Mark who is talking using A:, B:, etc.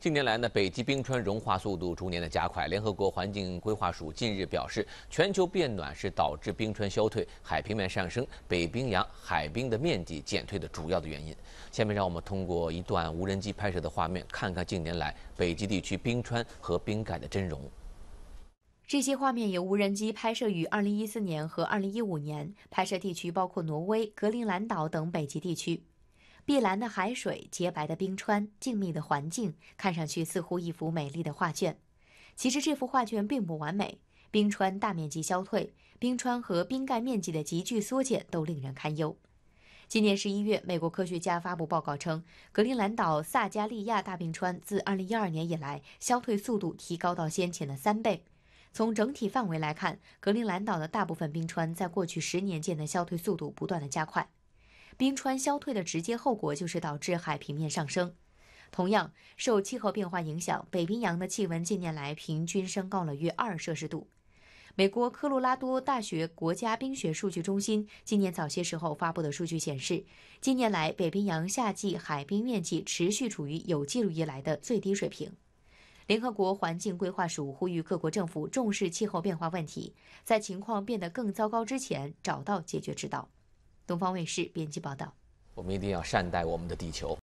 A: 近年来呢，北极冰川融化速度逐年的加快。联合国环境规划署近日表示，全球变暖是导致冰川消退、海平面上升、北冰洋海冰的面积减退的主要的原因。下面让我们通过一段无人机拍摄的画面，看看近年来北极地区冰川和冰盖的真容。
B: 这些画面由无人机拍摄于2014年和2015年，拍摄地区包括挪威、格陵兰岛等北极地区。碧蓝的海水、洁白的冰川、静谧的环境，看上去似乎一幅美丽的画卷。其实这幅画卷并不完美，冰川大面积消退，冰川和冰盖面积的急剧缩减都令人堪忧。今年十一月，美国科学家发布报告称，格陵兰岛萨加利亚大冰川自2012年以来消退速度提高到先前的三倍。从整体范围来看，格陵兰岛的大部分冰川在过去十年间的消退速度不断的加快。冰川消退的直接后果就是导致海平面上升。同样受气候变化影响，北冰洋的气温近年来平均升高了约二摄氏度。美国科罗拉多大学国家冰雪数据中心今年早些时候发布的数据显示，近年来北冰洋夏季海冰面积持续处于有记录以来的最低水平。联合国环境规划署呼吁各国政府重视气候变化问题，在情况变得更糟糕之前找到解决之道。东方卫视编辑报道，
A: 我们一定要善待我们的地球。